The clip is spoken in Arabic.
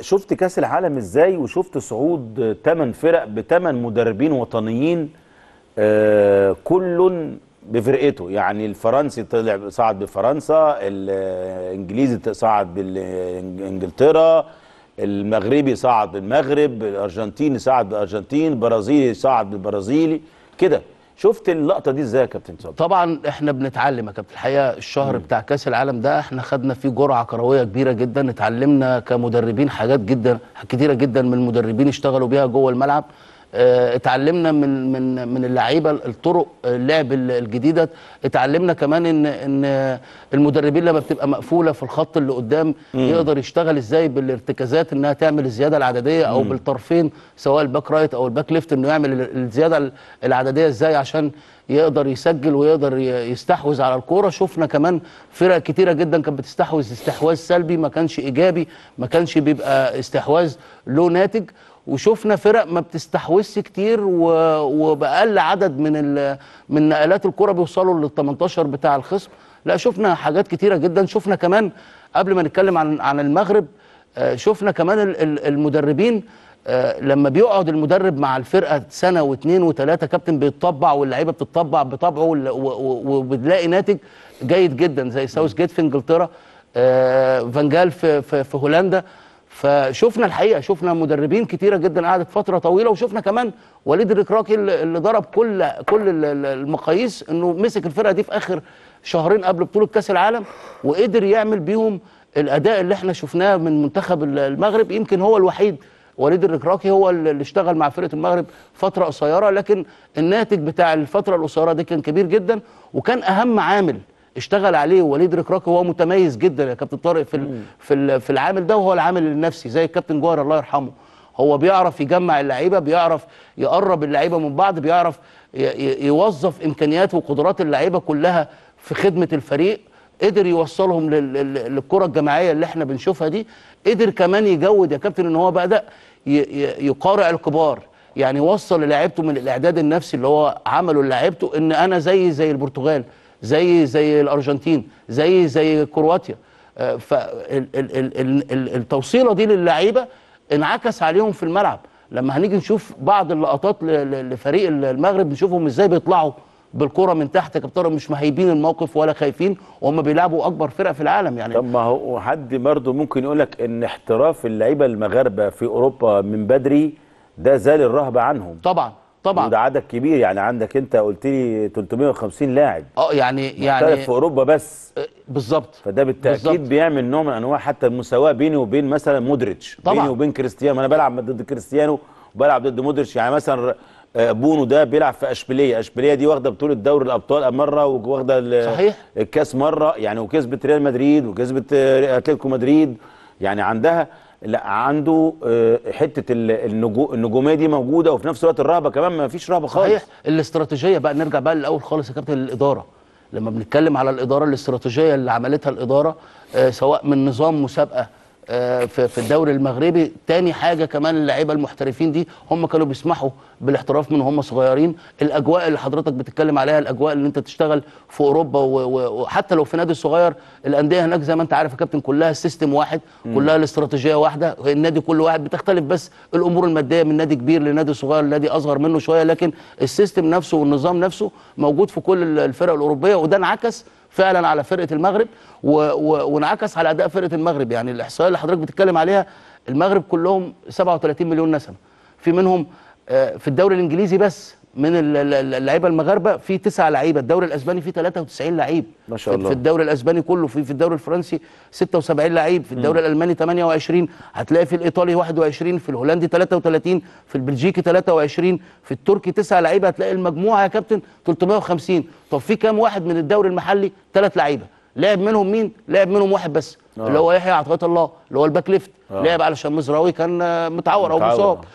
شفت كاس العالم ازاي وشفت صعود ثمان فرق بثمان مدربين وطنيين آه، كل بفرقته يعني الفرنسي طلع صعد بفرنسا الانجليزي صعد بانجلترا المغربي صعد بالمغرب الارجنتيني صعد بالارجنتين البرازيلي صعد بالبرازيلي كده شفت اللقطه دي ازاي يا كابتن صبري طبعا احنا بنتعلم يا كابتن الحقيقه الشهر مم. بتاع كاس العالم ده احنا خدنا فيه جرعه كرويه كبيره جدا اتعلمنا كمدربين حاجات جدا كتيره جدا من المدربين اشتغلوا بيها جوه الملعب آه، اتعلمنا من من من اللعيبه الطرق اللعب الجديده اتعلمنا كمان ان ان المدربين لما بتبقى مقفوله في الخط اللي قدام مم. يقدر يشتغل ازاي بالارتكازات انها تعمل الزياده العدديه او مم. بالطرفين سواء الباك رايت او الباك ليفت انه يعمل الزياده العدديه ازاي عشان يقدر يسجل ويقدر يستحوذ على الكوره شفنا كمان فرق كتيره جدا كانت بتستحوذ استحواذ سلبي ما كانش ايجابي ما كانش بيبقى استحواذ له ناتج وشفنا فرق ما بتستحوذش كتير وباقل عدد من من نقلات الكره بيوصلوا لل 18 بتاع الخصم لا شفنا حاجات كتيره جدا شفنا كمان قبل ما نتكلم عن عن المغرب آه، شفنا كمان المدربين آه، لما بيقعد المدرب مع الفرقه سنه واثنين وثلاثه كابتن بيتطبع واللعيبه بتتطبع بطبعه وبتلاقي ناتج جيد جدا زي ساوث جيت في انجلترا آه، فانجال في هولندا فشفنا الحقيقه شفنا مدربين كتيره جدا قعدت فتره طويله وشفنا كمان وليد الركراكي اللي ضرب كل كل المقاييس انه مسك الفرقه دي في اخر شهرين قبل بطوله كاس العالم وقدر يعمل بيهم الاداء اللي احنا شفناه من منتخب المغرب يمكن هو الوحيد وليد الركراكي هو اللي اشتغل مع فرقه المغرب فتره قصيره لكن الناتج بتاع الفتره القصيره دي كان كبير جدا وكان اهم عامل اشتغل عليه وليد ركراكي هو متميز جدا يا كابتن طارق في في في العامل ده وهو العامل النفسي زي الكابتن جوهر الله يرحمه هو بيعرف يجمع اللعيبه بيعرف يقرب اللعيبه من بعض بيعرف يوظف امكانيات وقدرات اللعيبه كلها في خدمه الفريق قدر يوصلهم للكره الجماعيه اللي احنا بنشوفها دي قدر كمان يجود يا كابتن ان هو بدا يقارع الكبار يعني وصل لعيبته من الاعداد النفسي اللي هو عمله لعيبته ان انا زي زي البرتغال زي زي الارجنتين زي زي كرواتيا آه، فالتوصيله دي للعيبه انعكس عليهم في الملعب لما هنيجي نشوف بعض اللقطات لفريق المغرب نشوفهم ازاي بيطلعوا بالكره من تحت كابتن مش مهيبين الموقف ولا خايفين وهم بيلعبوا اكبر فرقه في العالم يعني طب ما هو حد برضه ممكن يقول لك ان احتراف اللعيبه المغاربه في اوروبا من بدري ده زال الرهبه عنهم طبعا طبعا وده عدد كبير يعني عندك انت قلت لي 350 لاعب اه يعني يعني في اوروبا بس آه، بالظبط فده بالتاكيد بالزبط. بيعمل نوع من انواع حتى المساواه بيني وبين مثلا مودريتش طبعا بيني وبين كريستيانو انا بلعب ضد كريستيانو وبلعب ضد مودريتش يعني مثلا آه، بونو ده بيلعب في اشبيليه اشبيليه دي واخده بطوله دوري الابطال مره واخده الكاس مره يعني وكسبت ريال مدريد وكسبت آه، اتلتيكو مدريد يعني عندها لا عنده آه، حته النجوميه دي موجوده وفي نفس الوقت الرهبه كمان ما فيش رهبه خالص صحيح الاستراتيجيه بقى نرجع بقى للاول خالص يا كابتن الاداره لما بنتكلم على الاداره الاستراتيجيه اللي عملتها الاداره آه، سواء من نظام مسابقه آه، في الدوري المغربي تاني حاجه كمان اللعيبه المحترفين دي هم كانوا بيسمحوا بالاحتراف من هم صغيرين الاجواء اللي حضرتك بتتكلم عليها الاجواء اللي انت تشتغل في اوروبا وحتى لو في نادي صغير الانديه هناك زي ما انت عارف يا كابتن كلها سيستم واحد كلها الاستراتيجيه واحده النادي كل واحد بتختلف بس الامور الماديه من نادي كبير لنادي صغير لنادي اصغر منه شويه لكن السيستم نفسه والنظام نفسه موجود في كل الفرق الاوروبيه وده انعكس فعلا على فرقه المغرب و وانعكس على اداء فرقه المغرب يعني الاحصائيه اللي حضرتك بتتكلم عليها المغرب كلهم 37 مليون نسمه في منهم آه، في الدوري الانجليزي بس من اللعيبه المغاربه في تسعة لعيبه الدوري الاسباني فيه 93 لعيب ما شاء الله في الدوري الاسباني كله في في الدوري الفرنسي 76 لعيب في الدوري الالماني 28 هتلاقي في الايطالي 21 في الهولندي 33 في البلجيكي 23 في التركي تسعة لعيبه هتلاقي المجموعه يا كابتن 350 طب في كام واحد من الدوري المحلي ثلاث لعيبه لعب منهم مين لعب منهم واحد بس اللي آه. هو يحيى عطيه الله اللي هو الباك ليفت آه. لعب علشان مزراوي كان متعور, متعور. او مصاب